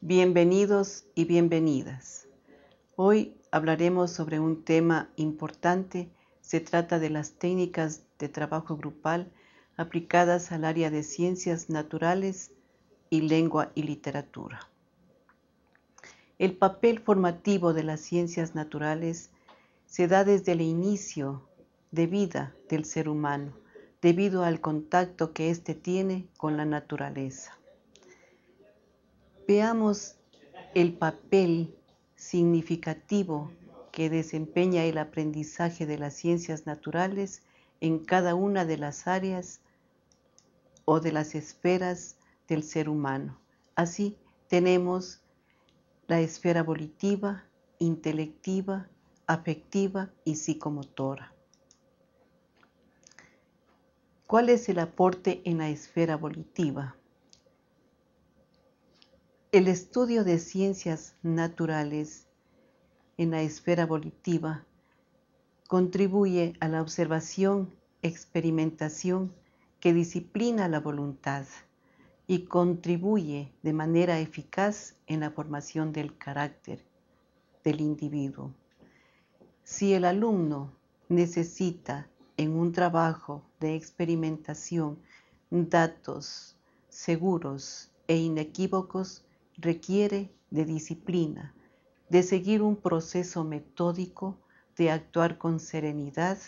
Bienvenidos y bienvenidas. Hoy hablaremos sobre un tema importante. Se trata de las técnicas de trabajo grupal aplicadas al área de ciencias naturales y lengua y literatura. El papel formativo de las ciencias naturales se da desde el inicio de vida del ser humano, debido al contacto que éste tiene con la naturaleza. Veamos el papel significativo que desempeña el aprendizaje de las ciencias naturales en cada una de las áreas o de las esferas del ser humano. Así tenemos la esfera volitiva, intelectiva, afectiva y psicomotora. ¿Cuál es el aporte en la esfera volitiva? el estudio de ciencias naturales en la esfera volitiva contribuye a la observación, experimentación que disciplina la voluntad y contribuye de manera eficaz en la formación del carácter del individuo. Si el alumno necesita en un trabajo de experimentación datos seguros e inequívocos, requiere de disciplina, de seguir un proceso metódico, de actuar con serenidad,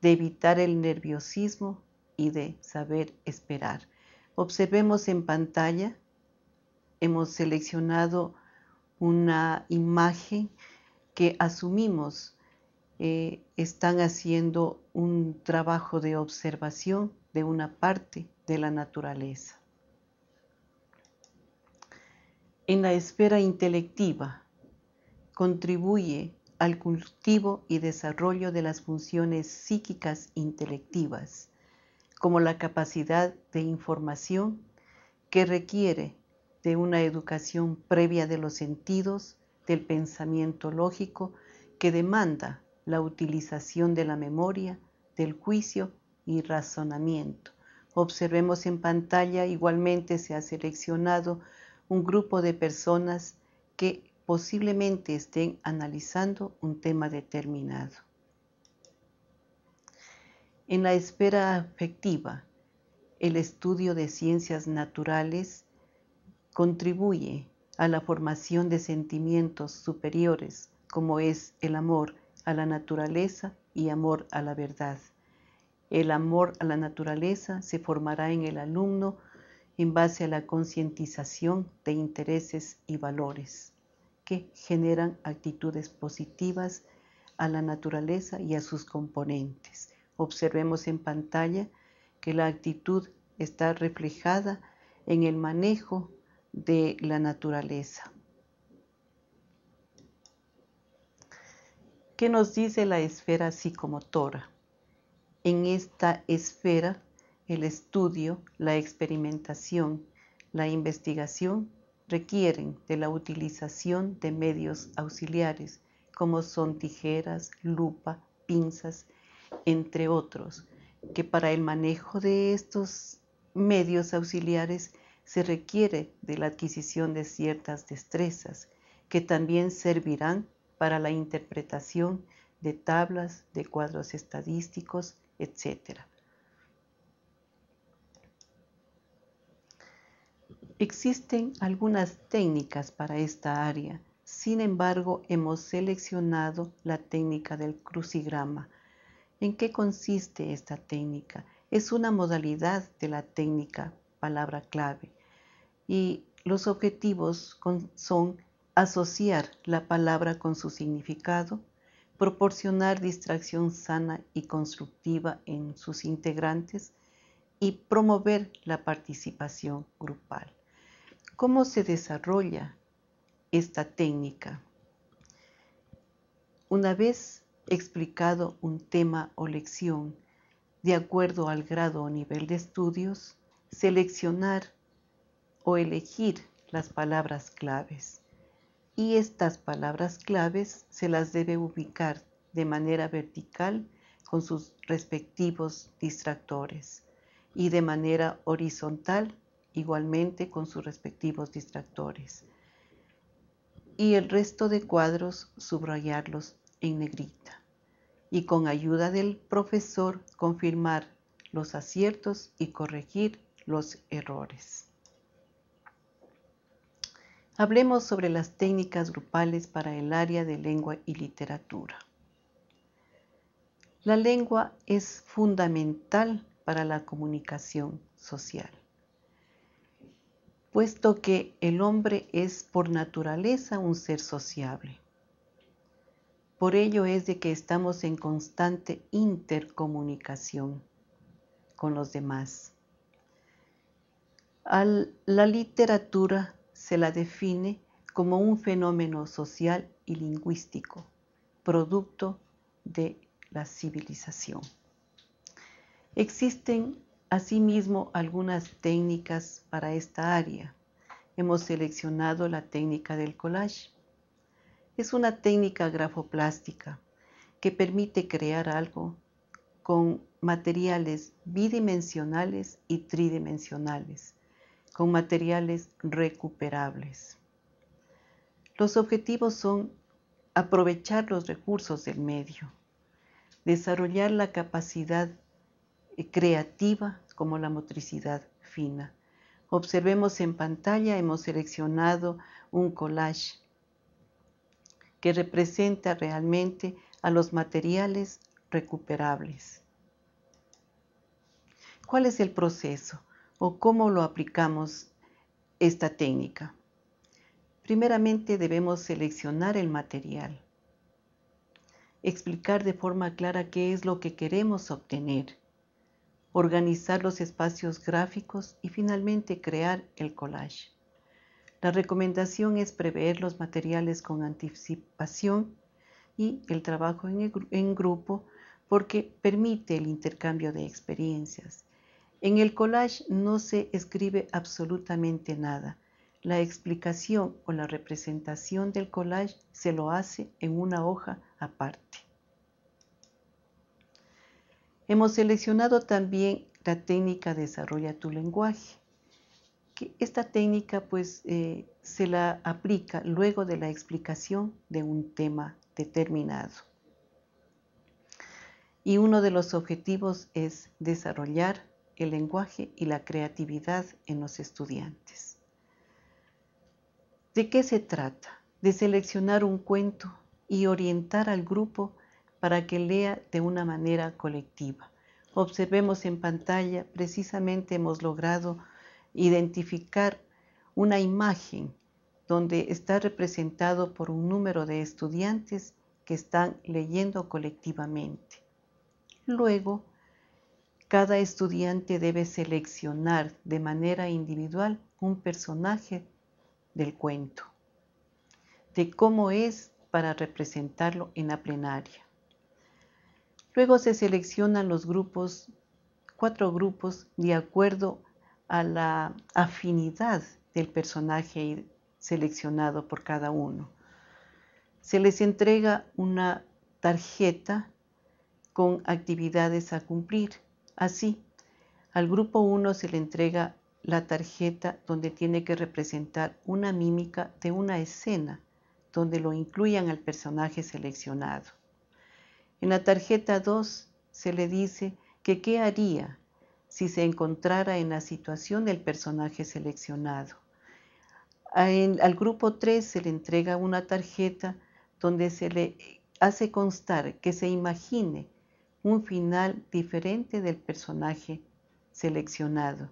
de evitar el nerviosismo y de saber esperar. Observemos en pantalla, hemos seleccionado una imagen que asumimos eh, están haciendo un trabajo de observación de una parte de la naturaleza. en la esfera intelectiva. Contribuye al cultivo y desarrollo de las funciones psíquicas intelectivas, como la capacidad de información que requiere de una educación previa de los sentidos, del pensamiento lógico, que demanda la utilización de la memoria, del juicio y razonamiento. Observemos en pantalla, igualmente se ha seleccionado un grupo de personas que posiblemente estén analizando un tema determinado. En la esfera afectiva, el estudio de ciencias naturales contribuye a la formación de sentimientos superiores como es el amor a la naturaleza y amor a la verdad. El amor a la naturaleza se formará en el alumno en base a la concientización de intereses y valores que generan actitudes positivas a la naturaleza y a sus componentes. Observemos en pantalla que la actitud está reflejada en el manejo de la naturaleza. ¿Qué nos dice la esfera psicomotora? En esta esfera el estudio, la experimentación, la investigación requieren de la utilización de medios auxiliares como son tijeras, lupa, pinzas, entre otros, que para el manejo de estos medios auxiliares se requiere de la adquisición de ciertas destrezas que también servirán para la interpretación de tablas, de cuadros estadísticos, etcétera. Existen algunas técnicas para esta área, sin embargo hemos seleccionado la técnica del crucigrama. ¿En qué consiste esta técnica? Es una modalidad de la técnica palabra clave y los objetivos son asociar la palabra con su significado, proporcionar distracción sana y constructiva en sus integrantes y promover la participación grupal cómo se desarrolla esta técnica. Una vez explicado un tema o lección, de acuerdo al grado o nivel de estudios, seleccionar o elegir las palabras claves. Y estas palabras claves se las debe ubicar de manera vertical con sus respectivos distractores y de manera horizontal igualmente con sus respectivos distractores. Y el resto de cuadros subrayarlos en negrita y con ayuda del profesor confirmar los aciertos y corregir los errores. Hablemos sobre las técnicas grupales para el área de lengua y literatura. La lengua es fundamental para la comunicación social puesto que el hombre es por naturaleza un ser sociable. Por ello es de que estamos en constante intercomunicación con los demás. la literatura se la define como un fenómeno social y lingüístico, producto de la civilización. Existen Asimismo, algunas técnicas para esta área. Hemos seleccionado la técnica del collage. Es una técnica grafoplástica que permite crear algo con materiales bidimensionales y tridimensionales, con materiales recuperables. Los objetivos son aprovechar los recursos del medio, desarrollar la capacidad creativa como la motricidad fina. Observemos en pantalla, hemos seleccionado un collage que representa realmente a los materiales recuperables. ¿Cuál es el proceso o cómo lo aplicamos esta técnica? Primeramente debemos seleccionar el material, explicar de forma clara qué es lo que queremos obtener organizar los espacios gráficos y finalmente crear el collage. La recomendación es prever los materiales con anticipación y el trabajo en, grupo porque permite el intercambio de experiencias. En el collage no se escribe absolutamente nada. La explicación o la representación del collage se lo hace en una hoja aparte. Hemos seleccionado también la técnica Desarrolla tu lenguaje. Que esta técnica pues eh, se la aplica luego de la explicación de un tema determinado. Y uno de los objetivos es desarrollar el lenguaje y la creatividad en los estudiantes. ¿De qué se trata? De seleccionar un cuento y orientar al grupo para que lea de una manera colectiva. Observemos en pantalla, precisamente hemos logrado identificar una imagen donde está representado por un número de estudiantes que están leyendo colectivamente. Luego, cada estudiante debe seleccionar de manera individual un personaje del cuento, de cómo es para representarlo en la plenaria. Luego se seleccionan los grupos, cuatro grupos, de acuerdo a la afinidad del personaje seleccionado por cada uno. Se les entrega una tarjeta con actividades a cumplir. Así, al grupo 1 se le entrega la tarjeta donde tiene que representar una mímica de una escena donde lo incluyan al personaje seleccionado. En la tarjeta 2 se le dice que qué haría si se encontrara en la situación del personaje seleccionado. al grupo 3 se le entrega una tarjeta donde se le hace constar que se imagine un final diferente del personaje seleccionado.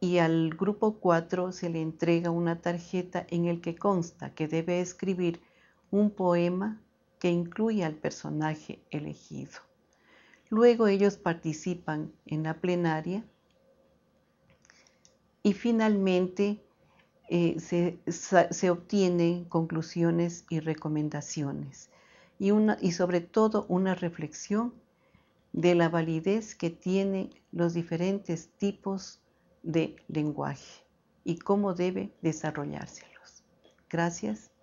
Y al grupo 4 se le entrega una tarjeta en el que consta que debe escribir un poema que incluye al personaje elegido. Luego ellos participan en la plenaria y finalmente eh, se, obtienen conclusiones y recomendaciones y, una, y sobre todo una reflexión de la validez que tiene los diferentes tipos de lenguaje y cómo debe desarrollárselos. Gracias.